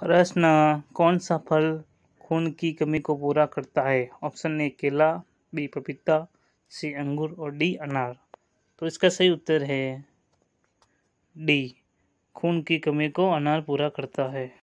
प्रश्न कौन सा फल खून की कमी को पूरा करता है ऑप्शन ए केला बी पपीता सी अंगूर और डी अनार तो इसका सही उत्तर है डी खून की कमी को अनार पूरा करता है